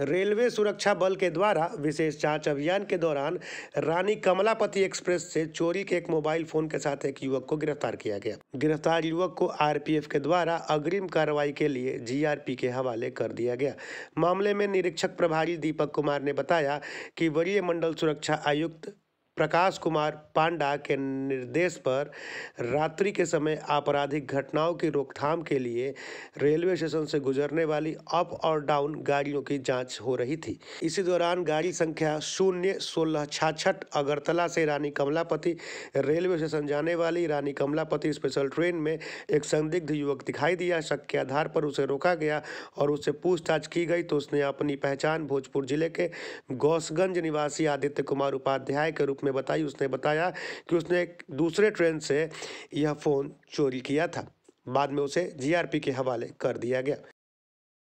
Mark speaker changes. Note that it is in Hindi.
Speaker 1: रेलवे सुरक्षा बल के द्वारा विशेष जांच अभियान के दौरान रानी कमलापति एक्सप्रेस से चोरी के एक मोबाइल फोन के साथ एक युवक को गिरफ्तार किया गया गिरफ्तार युवक को आरपीएफ के द्वारा अग्रिम कार्रवाई के लिए जीआरपी के हवाले कर दिया गया मामले में निरीक्षक प्रभारी दीपक कुमार ने बताया कि वरीय मंडल सुरक्षा आयुक्त प्रकाश कुमार पांडा के निर्देश पर रात्रि के समय आपराधिक घटनाओं की रोकथाम के लिए रेलवे स्टेशन से गुजरने वाली अप और डाउन गाड़ियों की जांच हो रही थी इसी दौरान गाड़ी संख्या शून्य सोलह छाछठ अगरतला से रानी कमलापति रेलवे स्टेशन जाने वाली रानी कमलापति स्पेशल ट्रेन में एक संदिग्ध युवक दिखाई दिया शक के आधार पर उसे रोका गया और उससे पूछताछ की गई तो उसने अपनी पहचान भोजपुर जिले के गौसगंज निवासी आदित्य कुमार उपाध्याय के रूप में बताई उसने बताया कि उसने एक दूसरे ट्रेन से यह फ़ोन चोरी किया था बाद में उसे जीआरपी के हवाले कर दिया गया